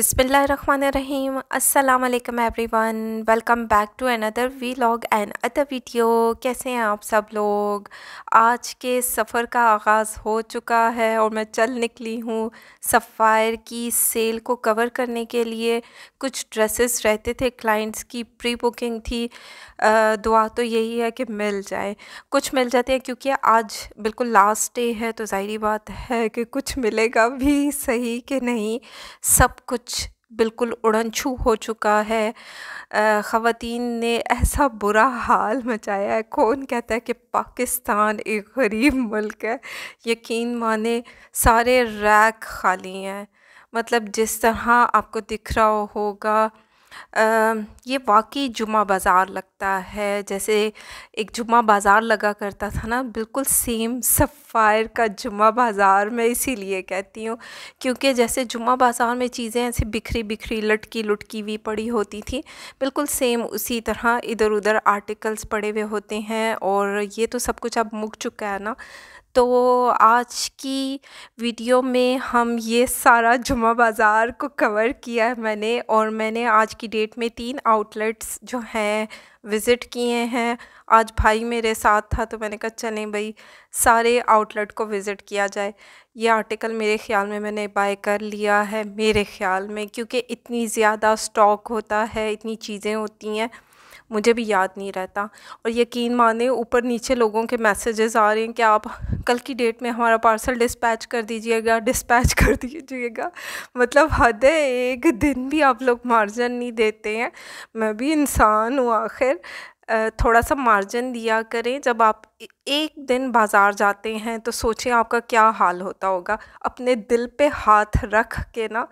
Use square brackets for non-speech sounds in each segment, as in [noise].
Bismillahirrahmanirrahim. Assalamu alaikum welcome back to another vlog another video कैसे हैं आप सब लोग आज के सफ़र का आगाज़ हो चुका है और मैं चल निकली हूँ सफ़ायर की सेल को कवर करने के लिए कुछ ड्रेसेस रहते थे क्लाइंट्स की प्री बुकिंग थी आ, दुआ तो यही है कि मिल जाए कुछ मिल जाते हैं क्योंकि आज बिल्कुल लास्ट डे है तो ज़ाहरी बात है कि कुछ मिलेगा भी सही कि नहीं सब कुछ कुछ बिल्कुल उड़न छू हो चुका है ख़वातीन ने ऐसा बुरा हाल मचाया है कौन कहता है कि पाकिस्तान एक गरीब मुल्क है यकीन माने सारे रैक खाली हैं मतलब जिस तरह आपको दिख रहा होगा ये वाकई जुमा बाज़ार लगता है जैसे एक जुमा बाज़ार लगा करता था ना बिल्कुल सेम सफ़ायर का जुमा बाज़ार मैं इसीलिए कहती हूँ क्योंकि जैसे जुमा बाज़ार में चीज़ें ऐसे बिखरी बिखरी लटकी लुटकी हुई पड़ी होती थी बिल्कुल सेम उसी तरह इधर उधर आर्टिकल्स पड़े हुए होते हैं और ये तो सब कुछ अब मुक चुका है ना तो आज की वीडियो में हम ये सारा जुमा बाज़ार को कवर किया है मैंने और मैंने आज की डेट में तीन आउटलेट्स जो हैं विज़िट किए हैं आज भाई मेरे साथ था तो मैंने कहा चलें भाई सारे आउटलेट को विज़िट किया जाए ये आर्टिकल मेरे ख़्याल में मैंने बाय कर लिया है मेरे ख़्याल में क्योंकि इतनी ज़्यादा स्टॉक होता है इतनी चीज़ें होती हैं मुझे भी याद नहीं रहता और यकीन माने ऊपर नीचे लोगों के मैसेजेस आ रहे हैं कि आप कल की डेट में हमारा पार्सल डिस्पैच कर दीजिएगा डिस्पैच कर दीजिएगा मतलब हद एक दिन भी आप लोग मार्जन नहीं देते हैं मैं भी इंसान हूँ आखिर थोड़ा सा मार्जिन दिया करें जब आप एक दिन बाज़ार जाते हैं तो सोचें आपका क्या हाल होता होगा अपने दिल पे हाथ रख के ना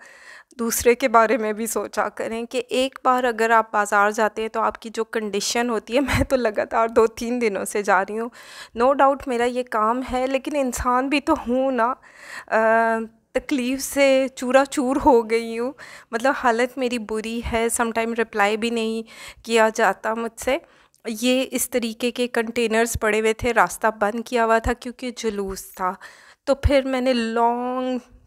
दूसरे के बारे में भी सोचा करें कि एक बार अगर आप बाज़ार जाते हैं तो आपकी जो कंडीशन होती है [laughs] मैं तो लगातार दो तीन दिनों से जा रही हूँ नो डाउट मेरा ये काम है लेकिन इंसान भी तो हूँ ना आ, तकलीफ़ से चूरा चूर हो गई हूँ मतलब हालत मेरी बुरी है समटाइम रिप्लाई भी नहीं किया जाता मुझसे ये इस तरीके के कंटेनर्स पड़े हुए थे रास्ता बंद किया हुआ था क्योंकि जुलूस था तो फिर मैंने लॉन्ग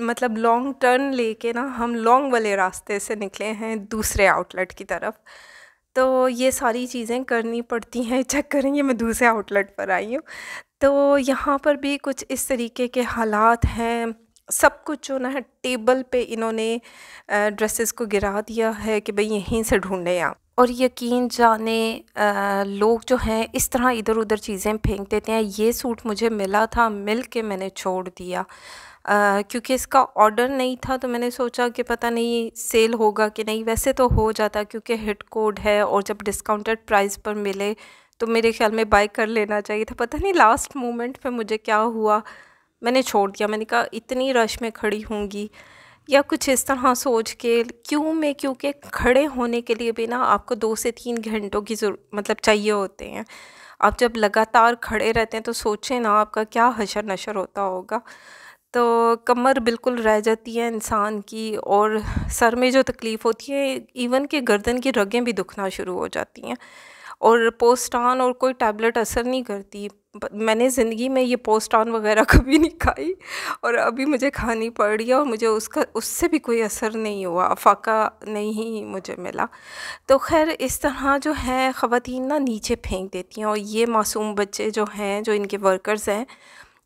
मतलब लॉन्ग टर्न लेके ना हम लॉन्ग वाले रास्ते से निकले हैं दूसरे आउटलेट की तरफ तो ये सारी चीज़ें करनी पड़ती हैं चेक [laughs] करेंगे मैं दूसरे आउटलेट पर आई हूँ तो यहाँ पर भी कुछ इस तरीके के हालात हैं सब कुछ जो ना है टेबल पे इन्होंने ड्रेसेस को गिरा दिया है कि भाई यहीं से ढूंढें आप और यकीन जाने आ, लोग जो हैं इस तरह इधर उधर चीज़ें फेंक देते हैं ये सूट मुझे मिला था मिल के मैंने छोड़ दिया क्योंकि इसका ऑर्डर नहीं था तो मैंने सोचा कि पता नहीं सेल होगा कि नहीं वैसे तो हो जाता क्योंकि हिट कोड है और जब डिस्काउंटेड प्राइस पर मिले तो मेरे ख्याल में बाई कर लेना चाहिए था पता नहीं लास्ट मोमेंट पे मुझे क्या हुआ मैंने छोड़ दिया मैंने कहा इतनी रश में खड़ी होंगी या कुछ इस तरह सोच के क्यों में क्योंकि खड़े होने के लिए भी ना आपको दो से तीन घंटों की जरूर मतलब चाहिए होते हैं आप जब लगातार खड़े रहते हैं तो सोचें ना आपका क्या हशर नशर होता होगा तो कमर बिल्कुल रह जाती है इंसान की और सर में जो तकलीफ़ होती है इवन कि गर्दन की रगें भी दुखना शुरू हो जाती हैं और पोस्ट आन और कोई टैबलेट असर नहीं करती मैंने ज़िंदगी में ये पोस्ट आन वगैरह [laughs] कभी नहीं खाई और अभी मुझे खानी पड़ रही है और मुझे उसका उससे भी कोई असर नहीं हुआ अफाका नहीं मुझे मिला तो खैर इस तरह जो है ख़वातीन ना नीचे फेंक देती हैं और ये मासूम बच्चे जो हैं जो इनके वर्कर्स हैं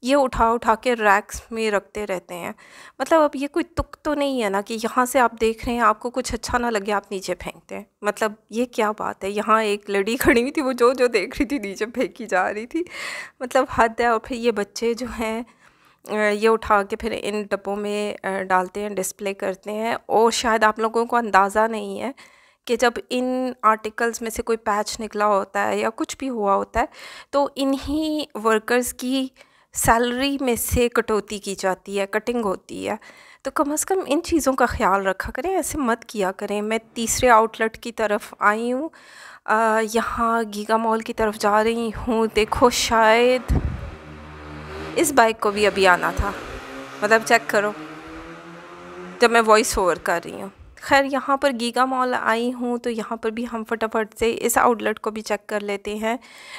ये उठा उठा के रैक्स में रखते रहते हैं मतलब अब ये कोई तुक तो नहीं है ना कि यहाँ से आप देख रहे हैं आपको कुछ अच्छा ना लगे आप नीचे फेंकते हैं मतलब ये क्या बात है यहाँ एक लड़ी खड़ी हुई थी वो जो जो देख रही थी नीचे फेंकी जा रही थी मतलब हद है और फिर ये बच्चे जो हैं ये उठा के फिर इन डब्बों में डालते हैं डिस्प्ले करते हैं और शायद आप लोगों को अंदाज़ा नहीं है कि जब इन आर्टिकल्स में से कोई पैच निकला होता है या कुछ भी हुआ होता है तो इन्हीं वर्कर्स की सैलरी में से कटौती की जाती है कटिंग होती है तो कम अज़ कम इन चीज़ों का ख्याल रखा करें ऐसे मत किया करें मैं तीसरे आउटलेट की तरफ आई हूँ यहाँ गीगा मॉल की तरफ जा रही हूँ देखो शायद इस बाइक को भी अभी आना था मतलब चेक करो जब मैं वॉइस ओवर कर रही हूँ खैर यहाँ पर गीगा मॉल आई हूँ तो यहाँ पर भी हम फटाफट से इस आउटलेट को भी चेक कर लेते हैं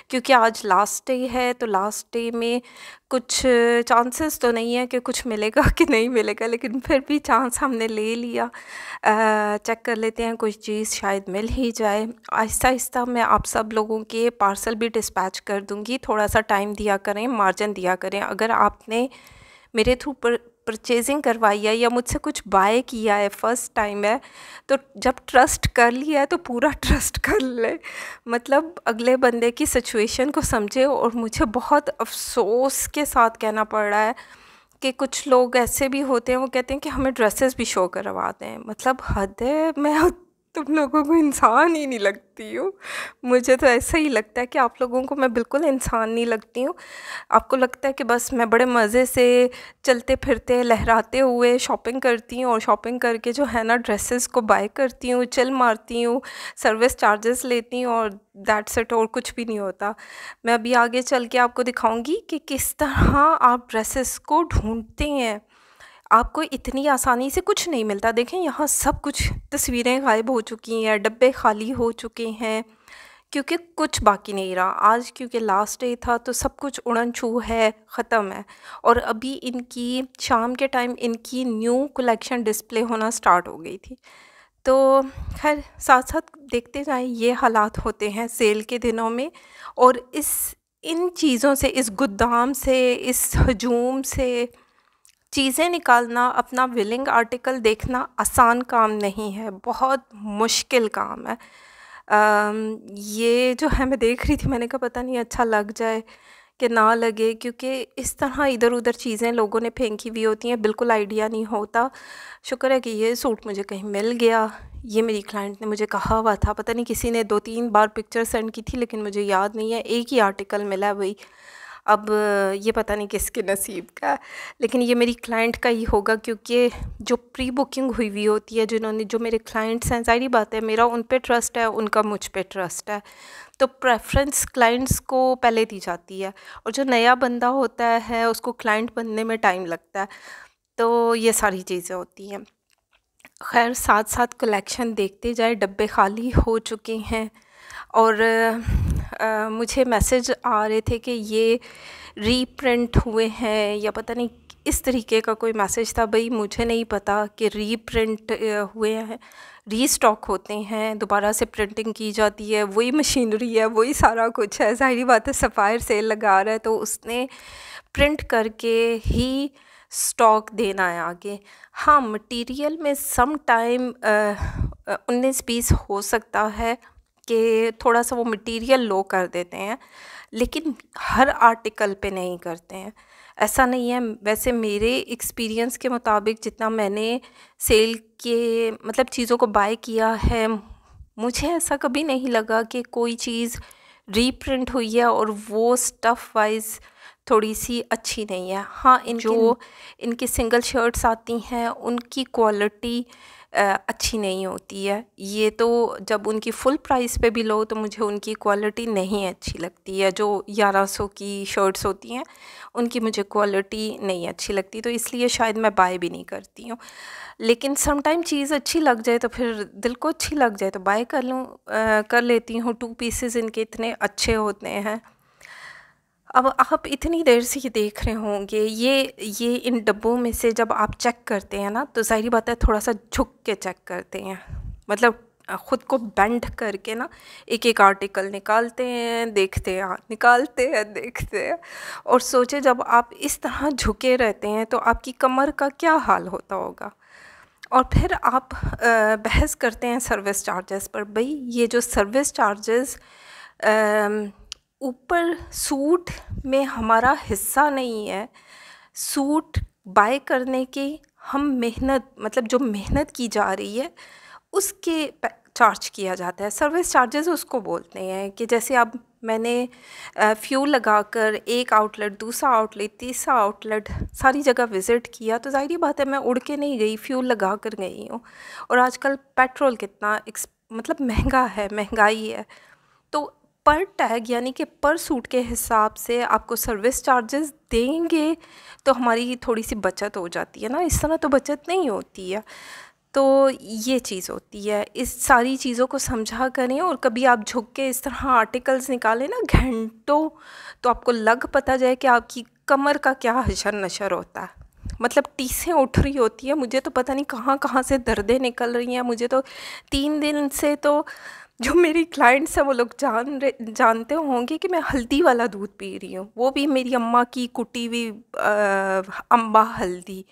क्योंकि आज लास्ट डे है तो लास्ट डे में कुछ चांसेस तो नहीं है कि कुछ मिलेगा [laughs] कि नहीं मिलेगा लेकिन फिर भी चांस हमने ले लिया चेक कर लेते हैं कुछ चीज़ शायद मिल ही जाए आहिस्ता आहिस्ता मैं आप सब लोगों के पार्सल भी डिस्पैच कर दूँगी थोड़ा सा टाइम दिया करें मार्जिन दिया करें अगर आपने मेरे थ्रू पर परचेजिंग करवाई है या मुझसे कुछ बाय किया है फ़र्स्ट टाइम है तो जब ट्रस्ट कर लिया है तो पूरा ट्रस्ट [laughs] कर ले मतलब अगले बंदे की सिचुएशन को समझे और मुझे बहुत अफसोस के साथ कहना पड़ रहा है कि कुछ लोग ऐसे भी होते हैं वो कहते हैं कि हमें ड्रेसेस भी शो करवाते हैं मतलब हद है मैं तुम लोगों को इंसान ही नहीं लगती हो मुझे तो ऐसा ही लगता है कि आप लोगों को मैं बिल्कुल इंसान नहीं लगती हूँ आपको लगता है कि बस मैं बड़े मज़े से चलते फिरते लहराते हुए शॉपिंग करती हूँ और शॉपिंग करके जो है ना ड्रेसेस को बाय करती हूँ चल मारती हूँ सर्विस चार्जेस लेती हूँ और दैट सेट और कुछ भी नहीं होता मैं अभी आगे चल के आपको दिखाऊंगी कि किस तरह आप ड्रेसेस को ढूंढते हैं आपको इतनी आसानी से कुछ नहीं मिलता देखें यहाँ सब कुछ तस्वीरें गायब हो चुकी हैं डब्बे खाली हो चुके हैं क्योंकि कुछ बाकी नहीं रहा आज क्योंकि लास्ट डे था तो सब कुछ उड़न छू है ख़त्म है और अभी इनकी शाम के टाइम इनकी न्यू कलेक्शन डिस्प्ले होना स्टार्ट हो गई थी तो खैर साथ साथ देखते जाएं ये हालात होते हैं सेल के दिनों में और इस इन चीज़ों से इस गुदाम से इस हजूम से चीज़ें निकालना अपना विलिंग आर्टिकल देखना आसान काम नहीं है बहुत मुश्किल काम है आ, ये जो है मैं देख रही थी मैंने कहा पता नहीं अच्छा लग जाए कि ना लगे क्योंकि इस तरह इधर उधर चीज़ें लोगों ने फेंकी हुई होती हैं बिल्कुल आइडिया नहीं होता शुक्र है कि ये सूट मुझे कहीं मिल गया ये मेरी क्लाइंट ने मुझे कहा हुआ था पता नहीं किसी ने दो तीन बार पिक्चर सेंड की थी लेकिन मुझे याद नहीं है एक ही आर्टिकल मिला वही अब ये पता नहीं किसके नसीब का लेकिन ये मेरी क्लाइंट का ही होगा क्योंकि जो प्री बुकिंग हुई हुई होती है जिन्होंने जो मेरे क्लाइंट्स हैं सारी बात है मेरा उन पर ट्रस्ट है उनका मुझ पर ट्रस्ट है तो प्रेफरेंस क्लाइंट्स को पहले दी जाती है और जो नया बंदा होता है उसको क्लाइंट बनने में टाइम लगता है तो ये सारी चीज़ें होती हैं खैर साथ साथ कलेक्शन देखते जाए डब्बे खाली हो चुके हैं और आ, मुझे मैसेज आ रहे थे कि ये रीप्रिंट हुए हैं या पता नहीं इस तरीके का कोई मैसेज था भाई मुझे नहीं पता कि रीप्रिंट हुए हैं रीस्टॉक होते हैं दोबारा से प्रिंटिंग की जाती है वही मशीनरी है वही सारा कुछ है ज़ाहरी बात है सफ़ायर सेल लगा रहा है तो उसने प्रिंट करके ही स्टॉक देना है आगे हाँ मटेरियल में सम टाइम उन्नीस बीस हो सकता है के थोड़ा सा वो मटेरियल लो कर देते हैं लेकिन हर आर्टिकल पे नहीं करते हैं ऐसा नहीं है वैसे मेरे एक्सपीरियंस के मुताबिक जितना मैंने सेल के मतलब चीज़ों को बाय किया है मुझे ऐसा कभी नहीं लगा कि कोई चीज़ रीप्रिंट हुई है और वो स्टफ़ वाइज़ थोड़ी सी अच्छी नहीं है हाँ इन जो इनकी सिंगल शर्ट्स आती हैं उनकी क्वालिटी अच्छी नहीं होती है ये तो जब उनकी फ़ुल प्राइस पे भी लो तो मुझे उनकी क्वालिटी नहीं अच्छी लगती है जो ग्यारह सौ की शर्ट्स होती हैं उनकी मुझे क्वालिटी नहीं अच्छी लगती तो इसलिए शायद मैं बाय भी नहीं करती हूँ लेकिन समटाइम चीज़ अच्छी लग जाए तो फिर दिल को अच्छी लग जाए तो बाय कर लूँ कर लेती हूँ टू पीसेज इनके इतने अच्छे होते हैं अब आप इतनी देर से ही देख रहे होंगे ये ये इन डब्बों में से जब आप चेक करते हैं ना तो ज़ाहरी बात है थोड़ा सा झुक के चेक करते हैं मतलब ख़ुद को बेंड करके ना एक एक आर्टिकल निकालते हैं देखते हैं हाँ, निकालते हैं देखते हैं और सोचे जब आप इस तरह झुके रहते हैं तो आपकी कमर का क्या हाल होता होगा और फिर आप बहस करते हैं सर्विस चार्जेस पर भाई ये जो सर्विस चार्जेस ऊपर सूट में हमारा हिस्सा नहीं है सूट बाय करने की हम मेहनत मतलब जो मेहनत की जा रही है उसके चार्ज किया जाता है सर्विस चार्जेस उसको बोलते हैं कि जैसे अब मैंने फ्यूल लगाकर एक आउटलेट दूसरा आउटलेट तीसरा आउटलेट सारी जगह विज़िट किया तो जाहिर बात है मैं उड़ के नहीं गई फ्यूल लगा कर गई हूँ और आजकल पेट्रोल कितना मतलब महंगा है महंगाई है तो पर टैग यानी कि पर सूट के हिसाब से आपको सर्विस चार्जेस देंगे तो हमारी थोड़ी सी बचत हो जाती है ना इस तरह तो बचत नहीं होती है तो ये चीज़ होती है इस सारी चीज़ों को समझा करें और कभी आप झुक के इस तरह आर्टिकल्स निकालें ना घंटों तो आपको लग पता जाए कि आपकी कमर का क्या हशर नशर होता है मतलब टीसें उठ रही होती है मुझे तो पता नहीं कहाँ कहाँ से दर्दें निकल रही हैं मुझे तो तीन दिन से तो जो मेरी क्लाइंट्स हैं वो लोग जान रहे जानते होंगे कि मैं हल्दी वाला दूध पी रही हूँ वो भी मेरी अम्मा की कुटी हुई अम्बा हल्दी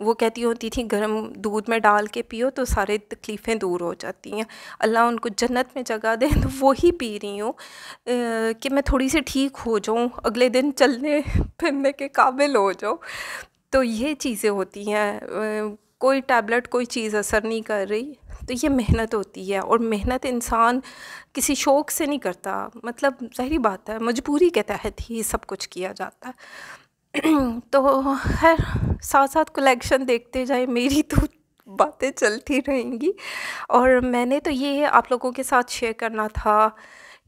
वो कहती होती थी गर्म दूध में डाल के पियो तो सारे तकलीफ़ें दूर हो जाती हैं अल्लाह उनको जन्नत में जगह दे तो वो ही पी रही हूँ कि मैं थोड़ी सी ठीक हो जाऊँ अगले दिन चलने फिरने के काबिल हो जाऊँ तो ये चीज़ें होती हैं कोई टैबलेट कोई चीज़ असर नहीं कर रही तो ये मेहनत होती है और मेहनत इंसान किसी शौक़ से नहीं करता मतलब जहरी बात है मजबूरी के तहत ही सब कुछ किया जाता है [clears throat] तो हर साथ साथ कलेक्शन देखते जाए मेरी तो बातें चलती रहेंगी और मैंने तो ये आप लोगों के साथ शेयर करना था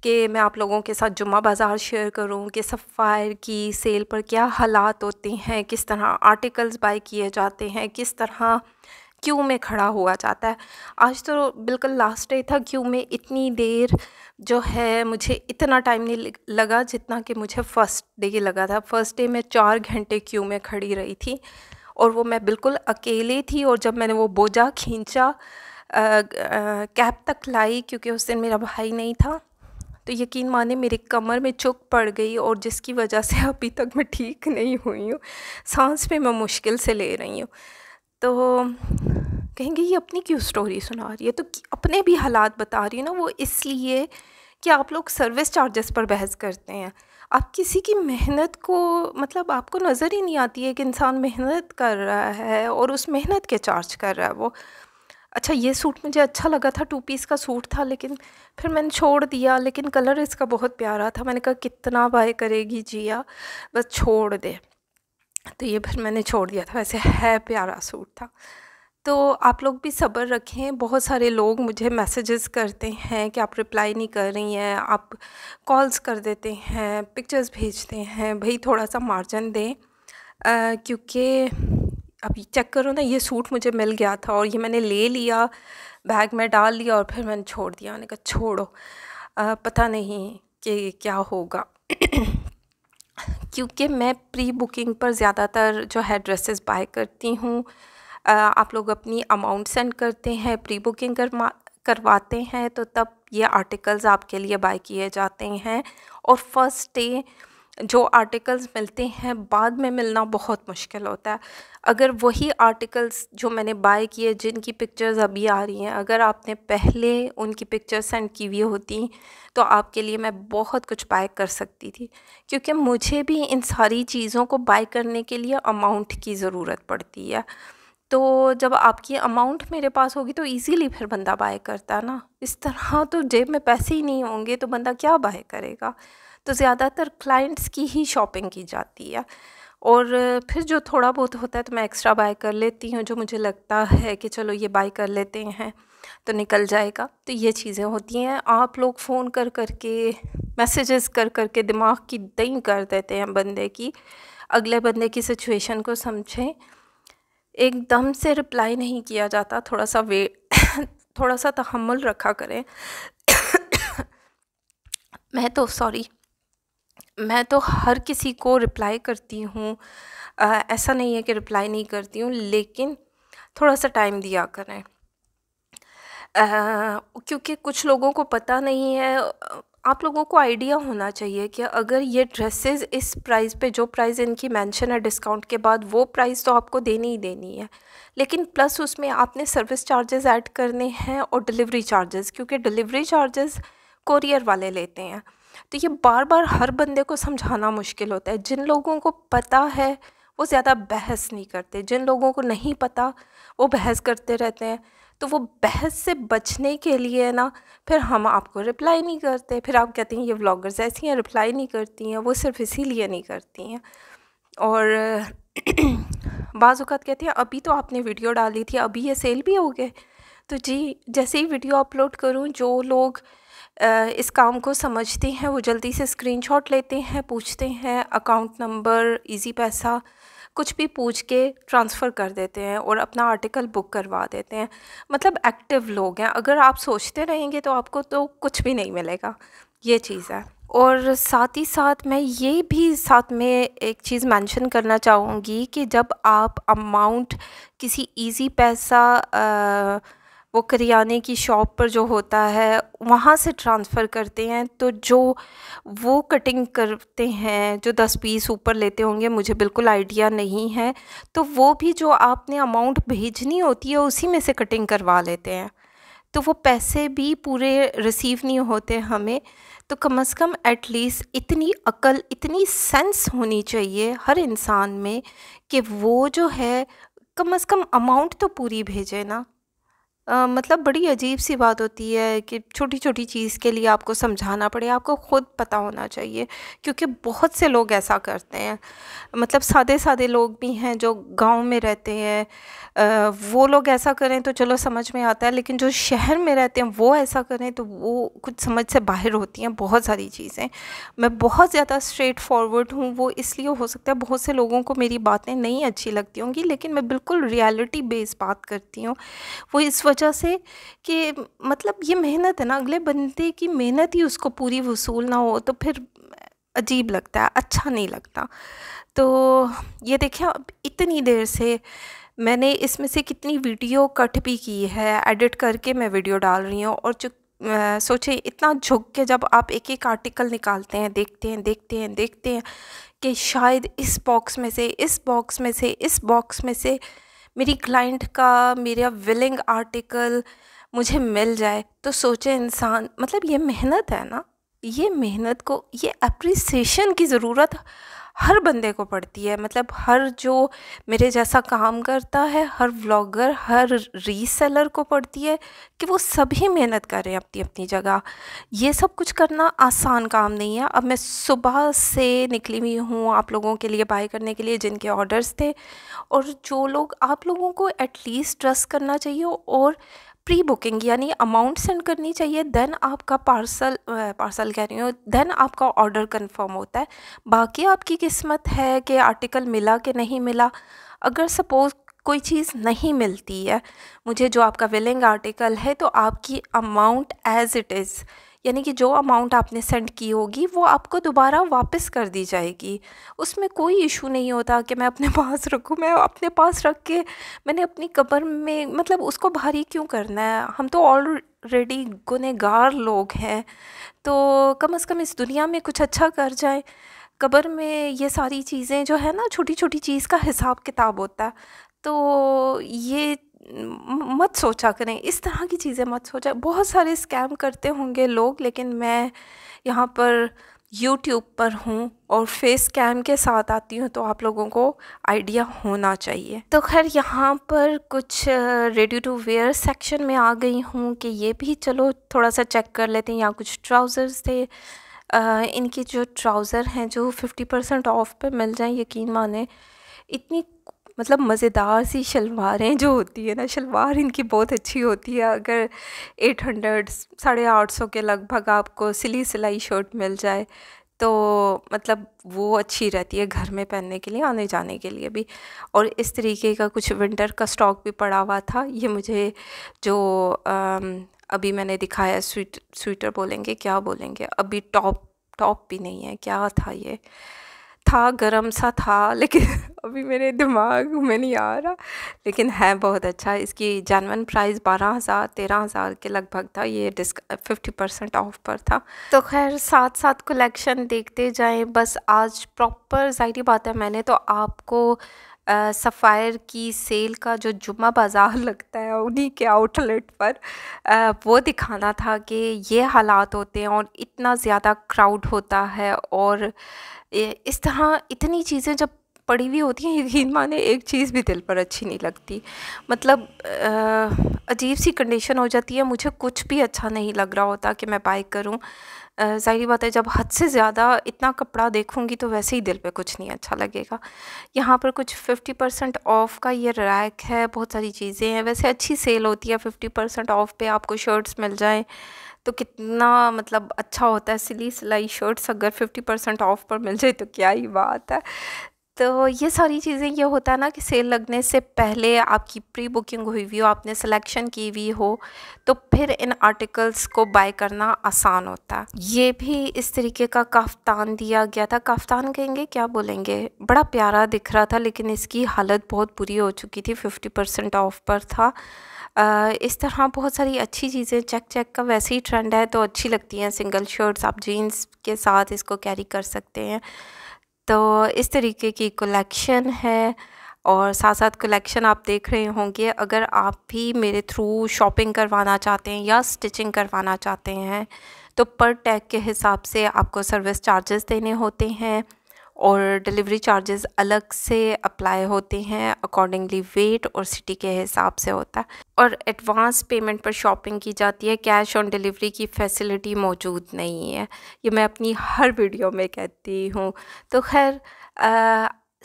कि मैं आप लोगों के साथ जुमा बाज़ार शेयर करूं कि सफ़ायर की सेल पर क्या हालात होते हैं किस तरह आर्टिकल्स बाई किए जाते हैं किस तरह क्यू में खड़ा हुआ जाता है आज तो बिल्कुल लास्ट डे था क्यू में इतनी देर जो है मुझे इतना टाइम नहीं लगा जितना कि मुझे फ़र्स्ट डे लगा था फ़र्स्ट डे मैं चार घंटे क्यू में खड़ी रही थी और वो मैं बिल्कुल अकेले थी और जब मैंने वो बोझा खींचा कैब तक लाई क्योंकि उस दिन मेरा भाई नहीं था तो यकीन माने मेरे कमर में चुक पड़ गई और जिसकी वजह से [laughs] अभी तक मैं ठीक नहीं हुई हूँ सांस पे मैं मुश्किल से ले रही हूँ तो कहेंगे ये अपनी क्यों स्टोरी सुना रही है तो अपने भी हालात बता रही हूँ ना वो इसलिए कि आप लोग सर्विस चार्जेस पर बहस करते हैं आप किसी की मेहनत को मतलब आपको नज़र ही नहीं आती है कि इंसान मेहनत कर रहा है और उस मेहनत के चार्ज कर रहा है वो अच्छा ये सूट मुझे अच्छा लगा था टू पीस का सूट था लेकिन फिर मैंने छोड़ दिया लेकिन कलर इसका बहुत प्यारा था मैंने कहा कितना बाय करेगी जिया बस छोड़ दे तो ये फिर मैंने छोड़ दिया था वैसे है प्यारा सूट था तो आप लोग भी सब्र रखें बहुत सारे लोग मुझे मैसेजेस करते हैं कि आप रिप्लाई नहीं कर रही हैं आप कॉल्स कर देते हैं पिक्चर्स भेजते हैं भाई थोड़ा सा मार्जिन दें क्योंकि अभी चेक करो ना ये सूट मुझे मिल गया था और ये मैंने ले लिया बैग में डाल लिया और फिर मैंने छोड़ दिया मैंने कहा छोड़ो आ, पता नहीं कि क्या होगा क्योंकि मैं प्री बुकिंग पर ज़्यादातर जो है ड्रेसेस बाय करती हूँ आप लोग अपनी अमाउंट सेंड करते हैं प्री बुकिंग करवा करवाते हैं तो तब ये आर्टिकल्स आपके लिए बाय किए जाते हैं और फर्स्ट डे जो आर्टिकल्स मिलते हैं बाद में मिलना बहुत मुश्किल होता है अगर वही आर्टिकल्स जो मैंने बाय किए जिनकी पिक्चर्स अभी आ रही हैं अगर आपने पहले उनकी पिक्चर सेंड की हुई होती तो आपके लिए मैं बहुत कुछ बाय कर सकती थी क्योंकि मुझे भी इन सारी चीज़ों को बाय करने के लिए अमाउंट की ज़रूरत पड़ती है तो जब आपकी अमाउंट मेरे पास होगी तो इजीली फिर बंदा बाय करता ना इस तरह तो जेब में पैसे ही नहीं होंगे तो बंदा क्या बाय करेगा तो ज़्यादातर क्लाइंट्स की ही शॉपिंग की जाती है और फिर जो थोड़ा बहुत होता है तो मैं एक्स्ट्रा बाय कर लेती हूँ जो मुझे लगता है कि चलो ये बाय कर लेते हैं तो निकल जाएगा तो ये चीज़ें होती हैं आप लोग फ़ोन कर कर के मैसेजेस कर कर के दिमाग की दई कर देते हैं बंदे की अगले बंदे की सिचुएशन को समझें एकदम से रिप्लाई नहीं किया जाता थोड़ा सा वे थोड़ा सा तहमुल रखा करें [coughs] मैं तो सॉरी मैं तो हर किसी को रिप्लाई करती हूँ ऐसा नहीं है कि रिप्लाई नहीं करती हूँ लेकिन थोड़ा सा टाइम दिया करें आ, क्योंकि कुछ लोगों को पता नहीं है आप लोगों को आइडिया होना चाहिए कि अगर ये ड्रेसेस इस प्राइस पे जो प्राइस इनकी मेंशन है डिस्काउंट के बाद वो प्राइस तो आपको देनी ही देनी है लेकिन प्लस उसमें आपने सर्विस चार्जेस ऐड करने हैं और डिलीवरी चार्जेस क्योंकि डिलीवरी चार्जेस कोरियर वाले लेते हैं तो ये बार बार हर बंदे को समझाना मुश्किल होता है जिन लोगों को पता है वो ज़्यादा बहस नहीं करते जिन लोगों को नहीं पता वो बहस करते रहते हैं तो वो बहस से बचने के लिए ना फिर हम आपको रिप्लाई नहीं करते फिर आप कहते हैं ये व्लॉगर्स ऐसी हैं रिप्लाई नहीं करती हैं वो सिर्फ इसीलिए नहीं करती हैं और [clears throat] बाज़ात कहते हैं अभी तो आपने वीडियो डाली थी अभी ये सेल भी हो गए तो जी जैसे ही वीडियो अपलोड करूँ जो लोग इस काम को समझते हैं वो जल्दी से स्क्रीनशॉट लेते हैं पूछते हैं अकाउंट नंबर इजी पैसा कुछ भी पूछ के ट्रांसफ़र कर देते हैं और अपना आर्टिकल बुक करवा देते हैं मतलब एक्टिव लोग हैं अगर आप सोचते रहेंगे तो आपको तो कुछ भी नहीं मिलेगा ये चीज़ है और साथ ही साथ मैं ये भी साथ में एक चीज़ मेंशन करना चाहूँगी कि जब आप अमाउंट किसी इजी पैसा आ, वो करियाने की शॉप पर जो होता है वहाँ से ट्रांसफ़र करते हैं तो जो वो कटिंग करते हैं जो दस पीस ऊपर लेते होंगे मुझे बिल्कुल आइडिया नहीं है तो वो भी जो आपने अमाउंट भेजनी होती है उसी में से कटिंग करवा लेते हैं तो वो पैसे भी पूरे रिसीव नहीं होते हमें तो कम से कम एटलीस्ट इतनी अकल इतनी सेंस होनी चाहिए हर इंसान में कि वो जो है कम से कम अमाउंट तो पूरी भेजे ना आ, मतलब बड़ी अजीब सी बात होती है कि छोटी छोटी चीज़ के लिए आपको समझाना पड़े आपको ख़ुद पता होना चाहिए क्योंकि बहुत से लोग ऐसा करते हैं मतलब सादे सादे लोग भी हैं जो गांव में रहते हैं आ, वो लोग ऐसा करें तो चलो समझ में आता है लेकिन जो शहर में रहते हैं वो ऐसा करें तो वो कुछ समझ से बाहर होती हैं बहुत सारी चीज़ें मैं बहुत ज़्यादा स्ट्रेट फॉरवर्ड हूँ वो इसलिए हो सकता है बहुत से लोगों को मेरी बातें नहीं अच्छी लगती होंगी लेकिन मैं बिल्कुल रियलिटी बेस्ड बात करती हूँ वो इस वजह से कि मतलब ये मेहनत है ना अगले बंदे की मेहनत ही उसको पूरी वसूल ना हो तो फिर अजीब लगता है अच्छा नहीं लगता तो ये देखिए अब इतनी देर से मैंने इसमें से कितनी वीडियो कट भी की है एडिट करके मैं वीडियो डाल रही हूँ और जो सोचे इतना झुक के जब आप एक एक आर्टिकल निकालते हैं देखते हैं देखते हैं देखते हैं कि शायद इस बॉक्स में से इस बॉक्स में से इस बॉक्स में से मेरी क्लाइंट का मेरा विलिंग आर्टिकल मुझे मिल जाए तो सोचे इंसान मतलब ये मेहनत है ना ये मेहनत को ये अप्रिसिएशन की ज़रूरत हर बंदे को पड़ती है मतलब हर जो मेरे जैसा काम करता है हर व्लॉगर हर रीसेलर को पड़ती है कि वो सभी मेहनत कर रहे हैं अपनी अपनी जगह ये सब कुछ करना आसान काम नहीं है अब मैं सुबह से निकली हुई हूँ आप लोगों के लिए बाय करने के लिए जिनके ऑर्डर्स थे और जो लोग आप लोगों को एटलीस्ट ट्रस्ट करना चाहिए और प्री बुकिंग यानी अमाउंट सेंड करनी चाहिए देन आपका पार्सल पार्सल कह रही हूँ देन आपका ऑर्डर कंफर्म होता है बाकी आपकी किस्मत है कि आर्टिकल मिला कि नहीं मिला अगर सपोज़ कोई चीज़ नहीं मिलती है मुझे जो आपका विलिंग आर्टिकल है तो आपकी अमाउंट एज़ इट इज़ यानी कि जो अमाउंट आपने सेंड की होगी वो आपको दोबारा वापस कर दी जाएगी उसमें कोई इशू नहीं होता कि मैं अपने [laughs] पास रखूँ मैं अपने पास रख के मैंने अपनी कबर में मतलब उसको भारी क्यों करना है हम तो ऑलरेडी गुनहगार लोग हैं तो कम अज़ कम इस दुनिया में कुछ अच्छा कर जाए कबर में ये सारी चीज़ें जो है ना छोटी छोटी चीज़ का हिसाब किताब होता है तो ये मत सोचा करें इस तरह की चीज़ें मत सोचा बहुत सारे स्कैम करते होंगे लोग लेकिन मैं यहाँ पर यूट्यूब पर हूँ और फेस स्कैम के साथ आती हूँ तो आप लोगों को आइडिया होना चाहिए तो खैर यहाँ पर कुछ रेडी टू वेयर सेक्शन में आ गई हूँ कि ये भी चलो थोड़ा सा चेक कर लेते हैं यहाँ कुछ ट्राउज़र्स थे आ, इनकी जो ट्राउज़र हैं जो फिफ्टी परसेंट ऑफ पे मिल जाए यकीन माने इतनी मतलब मज़ेदार सी शलवारें जो होती है ना शलवार इनकी बहुत अच्छी होती है अगर एट हंड्रेड साढ़े आठ सौ के लगभग आपको सिली सिलाई शर्ट मिल जाए तो मतलब वो अच्छी रहती है घर में पहनने के लिए आने जाने के लिए भी और इस तरीके का कुछ विंटर का स्टॉक भी पड़ा हुआ था ये मुझे जो आ, अभी मैंने दिखाया स्वीट स्वीटर बोलेंगे क्या बोलेंगे अभी टॉप टॉप भी नहीं है क्या था ये था गर्म सा था [laughs] लेकिन अभी मेरे दिमाग में नहीं आ रहा लेकिन है बहुत अच्छा इसकी जानवन प्राइस बारह हज़ार तेरह हज़ार के लगभग था ये डिस्क फिफ्टी परसेंट ऑफ पर था तो खैर साथ साथ कलेक्शन देखते जाएं बस आज प्रॉपर जाहिर बात है मैंने तो आपको सफ़ायर की सेल का जो जुम्मा बाज़ार [laughs] लगता है उन्हीं के आउटलेट पर आ, वो दिखाना था कि ये हालात होते हैं और इतना ज़्यादा क्राउड होता है और इस तरह इतनी चीज़ें जब पड़ी हुई होती हैं यकीन माने एक चीज़ भी दिल पर अच्छी नहीं लगती मतलब अजीब सी कंडीशन हो जाती है मुझे कुछ भी अच्छा नहीं लग रहा होता कि मैं बाइक करूं ज़ाहिर बात है जब हद से ज़्यादा इतना कपड़ा देखूंगी तो वैसे ही दिल पे कुछ नहीं अच्छा लगेगा यहाँ पर कुछ फिफ्टी परसेंट ऑफ़ का ये रैक है बहुत सारी चीज़ें हैं वैसे अच्छी सेल होती है फिफ्टी परसेंट ऑफ़ पे आपको शर्ट्स मिल जाएँ तो कितना मतलब अच्छा होता है सिली सिलाई शर्ट्स अगर फिफ्टी परसेंट ऑफ़ पर मिल जाए तो क्या ही बात है तो ये सारी चीज़ें ये होता है ना कि सेल लगने से पहले आपकी प्री बुकिंग हुई हुई हो आपने सिलेक्शन की हुई हो तो फिर इन आर्टिकल्स को बाय करना आसान होता है ये भी इस तरीके का काफ्तान दिया गया था काफ्तान कहेंगे क्या बोलेंगे बड़ा प्यारा दिख रहा था लेकिन इसकी हालत बहुत बुरी हो चुकी थी फिफ्टी परसेंट ऑफ पर था आ, इस तरह बहुत सारी अच्छी चीज़ें चेक चेक का वैसे ही ट्रेंड है तो अच्छी लगती हैं सिंगल शर्ट्स आप जीन्स के साथ इसको कैरी कर सकते हैं तो इस तरीके की कलेक्शन है और साथ साथ कलेक्शन आप देख रहे होंगे अगर आप भी मेरे थ्रू शॉपिंग करवाना चाहते हैं या स्टिचिंग करवाना चाहते हैं तो पर टैग के हिसाब से आपको सर्विस चार्जेस देने होते हैं और डिलीवरी चार्जेस अलग से अप्लाई होते हैं अकॉर्डिंगली वेट और सिटी के हिसाब से होता है और एडवांस पेमेंट पर शॉपिंग की जाती है कैश ऑन डिलीवरी की फैसिलिटी मौजूद नहीं है ये मैं अपनी हर वीडियो में कहती हूँ तो खैर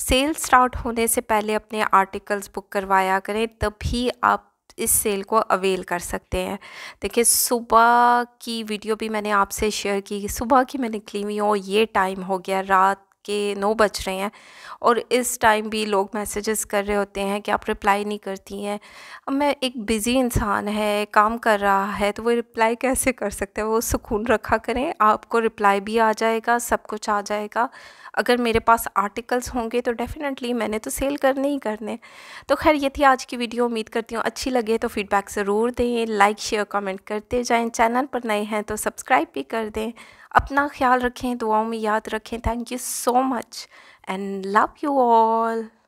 सेल स्टार्ट होने से पहले अपने आर्टिकल्स बुक करवाया करें तभी आप इस सेल को अवेल कर सकते हैं देखिए सुबह की वीडियो भी मैंने आपसे शेयर की सुबह की मैं निकली हुई हूँ और ये टाइम हो गया रात के नौ बज रहे हैं और इस टाइम भी लोग मैसेजेस कर रहे होते हैं कि आप रिप्लाई नहीं करती हैं अब मैं एक बिज़ी इंसान है काम कर रहा है तो वो रिप्लाई कैसे कर सकते हैं वो सुकून रखा करें आपको रिप्लाई भी आ जाएगा सब कुछ आ जाएगा अगर मेरे पास आर्टिकल्स होंगे तो डेफ़िनेटली मैंने तो सेल करने ही करने तो खैर ये थी आज की वीडियो उम्मीद करती हूँ अच्छी लगे तो फीडबैक ज़रूर दें लाइक शेयर कमेंट करते जाएं चैनल पर नए हैं तो सब्सक्राइब भी कर दें अपना ख्याल रखें दुआओं में याद रखें thank you so much and love you all